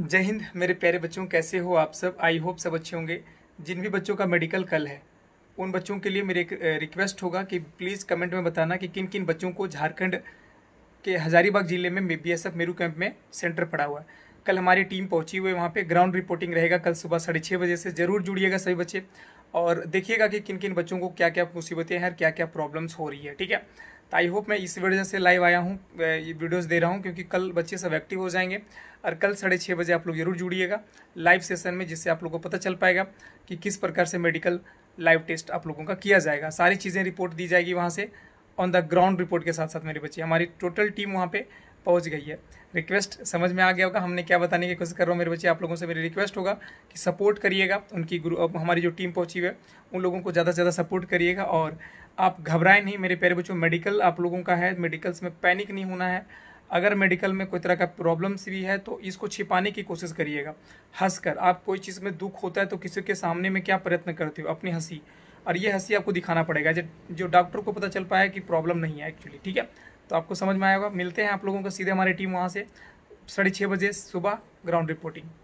जय हिंद मेरे प्यारे बच्चों कैसे हो आप सब आई होप सब अच्छे होंगे जिन भी बच्चों का मेडिकल कल है उन बच्चों के लिए मेरी एक रिक्वेस्ट होगा कि प्लीज़ कमेंट में बताना कि किन किन बच्चों को झारखंड के हज़ारीबाग ज़िले में B S F Meru camp में सेंटर पड़ा हुआ है कल हमारी टीम पहुंची हुई है वहाँ पर ग्राउंड रिपोर्टिंग रहेगा कल सुबह साढ़े छः बजे से ज़रूर जुड़िएगा सभी बच्चे और देखिएगा कि किन किन बच्चों को क्या क्या मुसीबतें हैं और क्या क्या प्रॉब्लम्स हो रही है ठीक है तो आई होप मैं इस वजह से लाइव आया हूँ वीडियोज़ वीडियोस दे रहा हूँ क्योंकि कल बच्चे सब एक्टिव हो जाएंगे और कल साढ़े छः बजे आप लोग जरूर जुड़िएगा लाइव सेशन में जिससे आप लोग को पता चल पाएगा कि किस प्रकार से मेडिकल लाइव टेस्ट आप लोगों का किया जाएगा सारी चीज़ें रिपोर्ट दी जाएगी वहाँ से ऑन द ग्राउंड रिपोर्ट के साथ साथ मेरे बच्चे हमारी टोटल टीम वहाँ पर पहुंच गई है रिक्वेस्ट समझ में आ गया होगा हमने क्या बताने की कोशिश कर रहा हूँ मेरे बच्चे आप लोगों से मेरी रिक्वेस्ट होगा कि सपोर्ट करिएगा उनकी ग्रु हमारी जो टीम पहुँची हुई है उन लोगों को ज़्यादा से ज़्यादा सपोर्ट करिएगा और आप घबराएं नहीं मेरे प्यारे बच्चों मेडिकल आप लोगों का है मेडिकल्स में पैनिक नहीं होना है अगर मेडिकल में कोई तरह का प्रॉब्लम्स भी है तो इसको छिपाने की कोशिश करिएगा हंस कर आप कोई चीज़ में दुख होता है तो किसी के सामने में क्या प्रयत्न करते हो अपनी हंसी और ये हंसी आपको दिखाना पड़ेगा जो डॉक्टर को पता चल पाया कि प्रॉब्लम नहीं है एक्चुअली ठीक है तो आपको समझ में आएगा मिलते हैं आप लोगों को सीधे हमारी टीम वहाँ से साढ़े छः बजे सुबह ग्राउंड रिपोर्टिंग